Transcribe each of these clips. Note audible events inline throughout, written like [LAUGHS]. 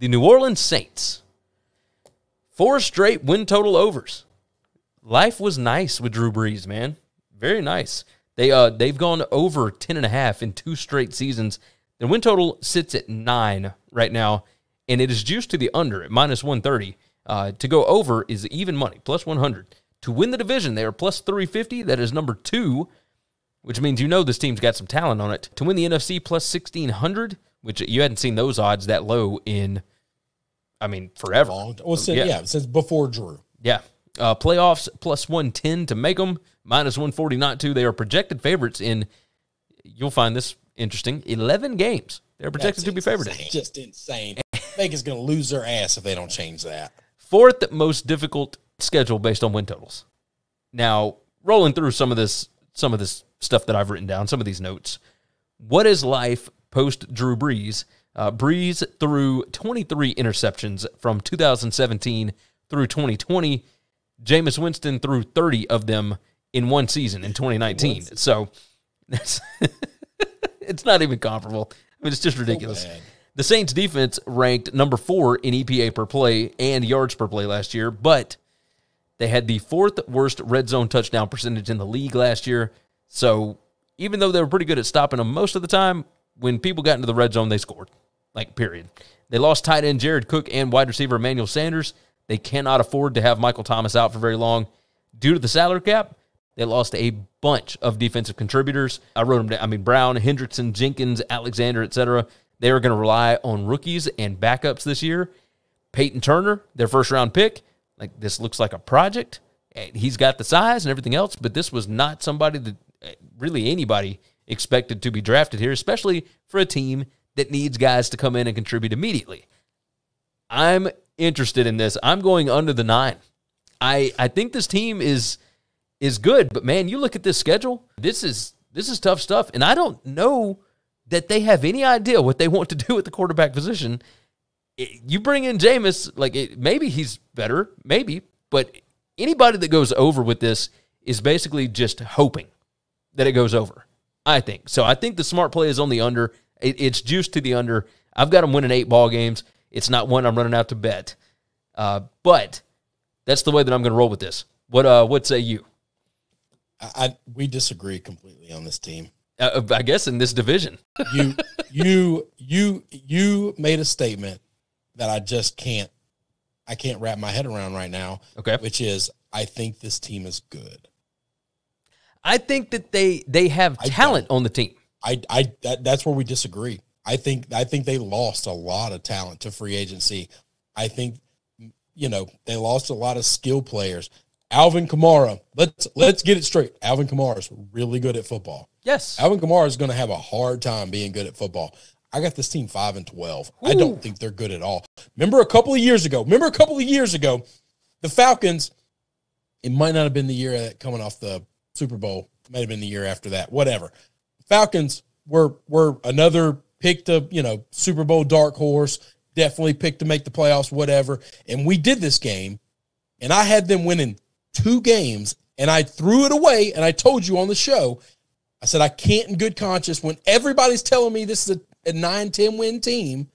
the New Orleans Saints. Four straight win total overs. Life was nice with Drew Brees, man. Very nice. They uh they've gone over ten and a half in two straight seasons. The win total sits at nine right now, and it is juiced to the under at minus one thirty. Uh, to go over is even money plus one hundred. To win the division, they are plus three fifty. That is number two, which means you know this team's got some talent on it. To win the NFC plus sixteen hundred, which you hadn't seen those odds that low in I mean, forever. Long, well, since, yeah. yeah. since before Drew. Yeah. Uh, playoffs plus 110 to make them, minus 140 not to. They are projected favorites in, you'll find this interesting, 11 games. They're projected That's to be favored. Just insane. Vegas going to lose their ass if they don't change that. Fourth most difficult schedule based on win totals. Now, rolling through some of this some of this stuff that I've written down, some of these notes. What is life post Drew Brees? uh, threw 23 interceptions from 2017 through 2020. Jameis Winston threw 30 of them in one season in 2019. so that's [LAUGHS] it's not even comparable. I mean, it's just ridiculous. the Saints defense ranked number four in EPA per play and yards per play last year, but they had the fourth worst red zone touchdown percentage in the league last year. So even though they were pretty good at stopping them most of the time, when people got into the red zone, they scored. Like, period. They lost tight end Jared Cook and wide receiver Emmanuel Sanders. They cannot afford to have Michael Thomas out for very long due to the salary cap. They lost a bunch of defensive contributors. I wrote them down. I mean, Brown, Hendrickson, Jenkins, Alexander, etc. They are going to rely on rookies and backups this year. Peyton Turner, their first round pick, like this looks like a project. He's got the size and everything else, but this was not somebody that eh, really anybody expected to be drafted here, especially for a team that needs guys to come in and contribute immediately. I'm interested in this. I'm going under the nine. I I think this team is is good, but man, you look at this schedule. This is this is tough stuff, and I don't know that they have any idea what they want to do with the quarterback position. It, you bring in Jameis, like it, maybe he's better, maybe, but anybody that goes over with this is basically just hoping that it goes over. I think. So I think the smart play is on the under. It, it's juiced to the under. I've got them winning eight ball games. It's not one I'm running out to bet. Uh, but that's the way that I'm going to roll with this. What uh, what say you? I, I we disagree completely on this team. Uh, uh I guess in this division, [LAUGHS] you you you you made a statement that I just can't I can't wrap my head around right now. Okay, which is I think this team is good. I think that they they have talent on the team. I I that, that's where we disagree. I think I think they lost a lot of talent to free agency. I think you know they lost a lot of skill players. Alvin Kamara, let's let's get it straight. Alvin Kamara is really good at football. Yes, Alvin Kamara is going to have a hard time being good at football. I got this team five and twelve. Ooh. I don't think they're good at all. Remember a couple of years ago. Remember a couple of years ago, the Falcons. It might not have been the year that coming off the Super Bowl. Might have been the year after that. Whatever. Falcons were were another pick to you know Super Bowl dark horse. Definitely picked to make the playoffs. Whatever. And we did this game, and I had them winning two games, and I threw it away. And I told you on the show, I said I can't in good conscience when everybody's telling me this is a, a 9-10 win team.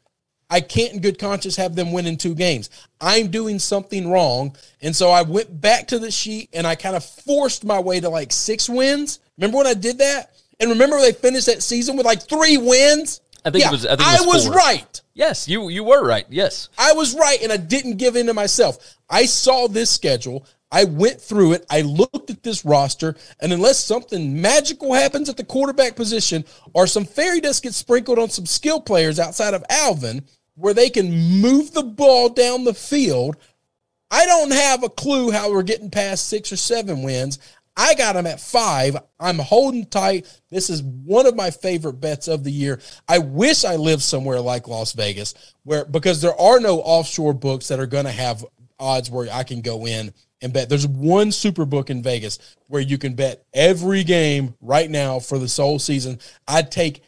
I can't, in good conscience, have them win in two games. I'm doing something wrong. And so I went back to the sheet and I kind of forced my way to like six wins. Remember when I did that? And remember they finished that season with like three wins? I think yeah, it was. I, I was, was right. Yes, you you were right. Yes, I was right, and I didn't give in to myself. I saw this schedule. I went through it. I looked at this roster, and unless something magical happens at the quarterback position or some fairy dust gets sprinkled on some skill players outside of Alvin where they can move the ball down the field, I don't have a clue how we're getting past six or seven wins. I got them at five. I'm holding tight. This is one of my favorite bets of the year. I wish I lived somewhere like Las Vegas, where because there are no offshore books that are going to have odds where I can go in and bet. There's one super book in Vegas where you can bet every game right now for the sole season. i take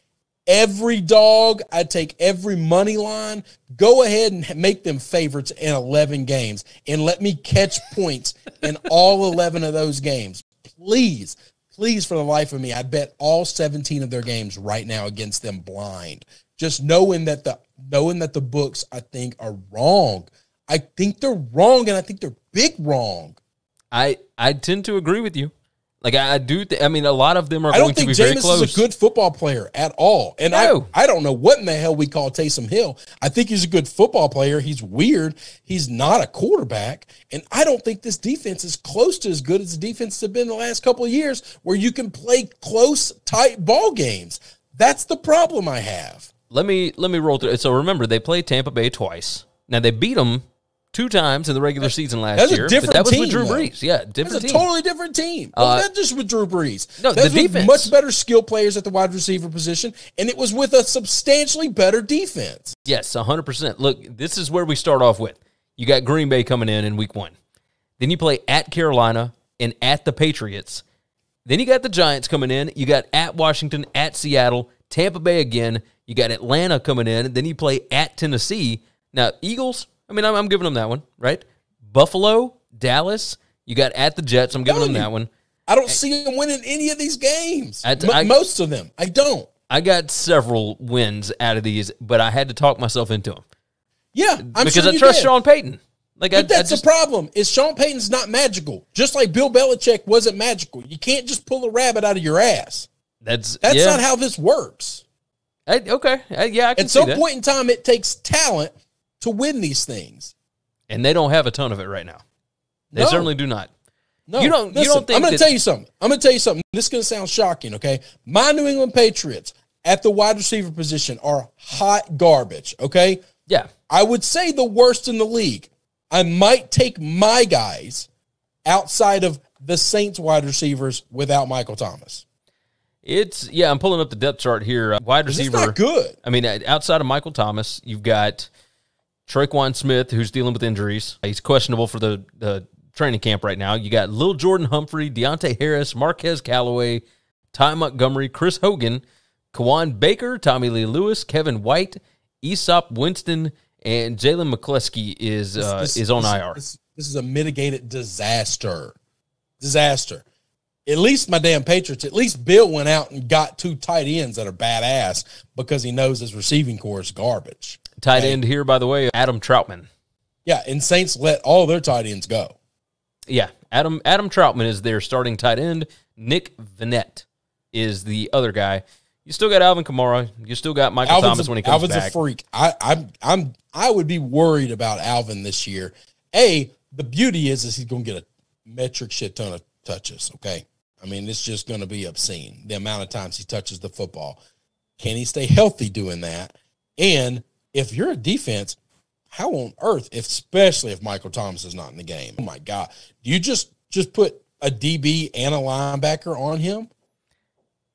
every dog, i take every money line. Go ahead and make them favorites in 11 games and let me catch points in all 11 of those games. Please, please, for the life of me, I bet all 17 of their games right now against them blind. Just knowing that the knowing that the books I think are wrong. I think they're wrong and I think they're big wrong. I I tend to agree with you. Like I, I do. Th- I mean, a lot of them are. I don't think James is a good football player at all, and no. I I don't know what in the hell we call Taysom Hill. I think he's a good football player. He's weird. He's not a quarterback, and I don't think this defense is close to as good as the defense been the last couple of years, where you can play close, tight ball games. That's the problem I have. Let me let me roll through. So remember, they played Tampa Bay twice. Now they beat them two times in the regular season last that's year. different that was team, with Drew Brees. Though. Yeah, different. That's a totally different team. Uh, not just with Drew Brees. No, that's the defense. much better skill players at the wide receiver position, and it was with a substantially better defense. Yes, hundred percent. Look, this is where we start off with. You got Green Bay coming in in Week One. Then you play at Carolina and at the Patriots. Then you got the Giants coming in. You got at Washington, at Seattle, Tampa Bay again. You got Atlanta coming in. Then you play at Tennessee. Now, Eagles, I mean, I'm, I'm giving them that one, right? Buffalo, Dallas, you got at the Jets. I'm giving them you, that one. I don't I, see them winning any of these games. At, I, most of them, I don't. I got several wins out of these, but I had to talk myself into them. Yeah, I'm because sure I trust did. Sean Payton. Like, but that's just, the problem. Is Sean Payton's not magical? Just like Bill Belichick wasn't magical. You can't just pull a rabbit out of your ass. That's that's yeah. not how this works. I, okay, I, yeah. I at some point in time, it takes talent to win these things. And they don't have a ton of it right now. They no. certainly do not. No, you don't. Listen, you don't think I'm going to tell you something. I'm going to tell you something. This is going to sound shocking. Okay, my New England Patriots at the wide receiver position are hot garbage. Okay. Yeah. I would say the worst in the league. I might take my guys outside of the Saints wide receivers without Michael Thomas. It's yeah, I'm pulling up the depth chart here. Uh, wide receiver, good. I mean, uh, outside of Michael Thomas, you've got Traquan Smith, who's dealing with injuries. He's questionable for the, the training camp right now. You got Lil Jordan Humphrey, Deontay Harris, Marquez Callaway, Ty Montgomery, Chris Hogan, Kawan Baker, Tommy Lee Lewis, Kevin White, Aesop Winston, and Jalen McCleskey is uh, this, this, is on this, IR. This, this is a mitigated disaster. Disaster. At least my damn Patriots, at least Bill went out and got two tight ends that are badass because he knows his receiving core is garbage. Tight end here, by the way, Adam Troutman. Yeah, and Saints let all their tight ends go. Yeah, Adam Adam Troutman is their starting tight end. Nick Vinette is the other guy. You still got Alvin Kamara. You still got Michael Alvin's Thomas a, when he comes Alvin's back. Alvin's a freak. I, I'm I'm I would be worried about Alvin this year. A the beauty is is he's going to get a metric shit ton of touches. Okay, I mean it's just going to be obscene the amount of times he touches the football. Can he stay healthy doing that? And if you're a defense, how on earth, especially if Michael Thomas is not in the game? Oh my God, Do you just just put a DB and a linebacker on him,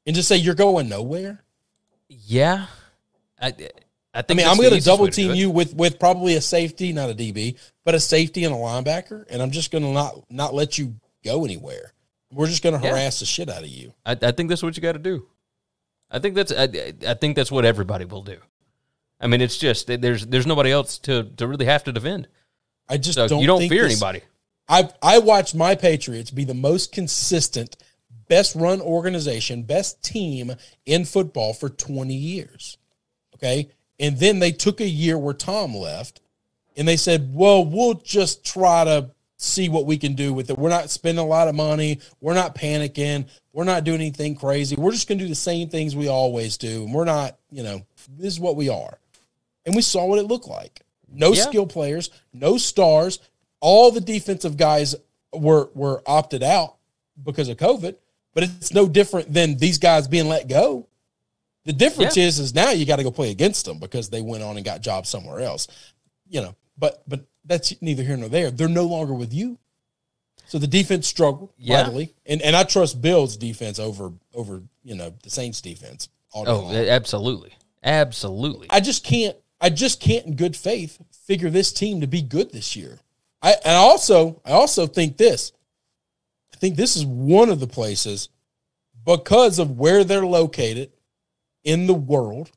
and just say you're going nowhere. Yeah, I, I think. I mean, I'm going to double team you with with probably a safety, not a DB, but a safety and a linebacker, and I'm just going to not not let you go anywhere. We're just going to harass yeah. the shit out of you. I, I think that's what you got to do. I think that's I, I think that's what everybody will do. I mean, it's just there's there's nobody else to to really have to defend. I just so don't. You don't fear this, anybody. I I watched my Patriots be the most consistent, best run organization, best team in football for 20 years. Okay, and then they took a year where Tom left, and they said, "Well, we'll just try to." See what we can do with it. We're not spending a lot of money. We're not panicking. We're not doing anything crazy. We're just going to do the same things we always do. And we're not, you know, this is what we are and we saw what it looked like. No yeah. skill players, no stars. All the defensive guys were were opted out because of COVID, but it's no different than these guys being let go. The difference yeah. is is now you got to go play against them because they went on and got jobs somewhere else. You know, but but that's neither here nor there. They're no longer with you. So the defense struggled yeah. Mightily. and and I trust Bill's defense over over you know the Saints defense. oh, absolutely, absolutely. I just can't I just can't, in good faith, figure this team to be good this year. I and also I also think this. I think this is one of the places because of where they're located in the world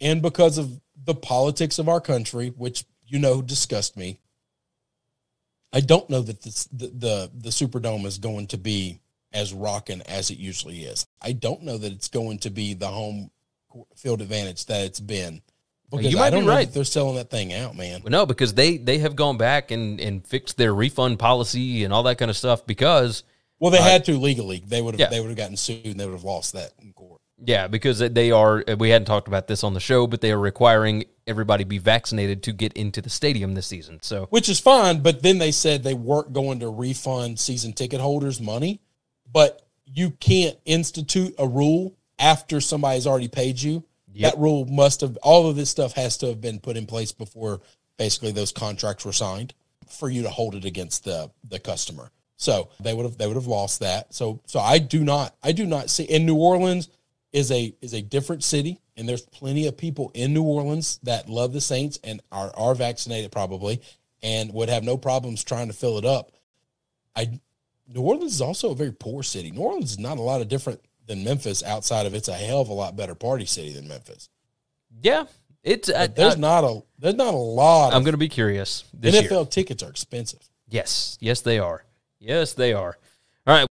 and because of the politics of our country, which you know disgust me. I don't know that this, the, the the Superdome is going to be as rocking as it usually is. I don't know that it's going to be the home field advantage that it's been because you might be right. They're selling that thing out, man. Well, no, because they they have gone back and and fixed their refund policy and all that kind of stuff. Because well, they uh, had to legally. They would have yeah. they would have gotten sued and they would have lost that in court. Yeah, because they are. We hadn't talked about this on the show, but they are requiring everybody be vaccinated to get into the stadium this season. So which is fine, but then they said they weren't going to refund season ticket holders money, but you can't institute a rule after somebody's already paid you Yep. That rule must have all of this stuff has to have been put in place before basically those contracts were signed for you to hold it against the the customer. So they would have they would have lost that. So so I do not I do not see in New Orleans is a is a different city and there's plenty of people in New Orleans that love the Saints and are are vaccinated probably and would have no problems trying to fill it up. I New Orleans is also a very poor city. New Orleans is not a lot of different than Memphis outside of it's a hell of a lot better party city than Memphis. Yeah. It's there's not a there's not a lot. I'm going to be curious. NFL year. tickets are expensive. Yes, yes they are. Yes they are. All right.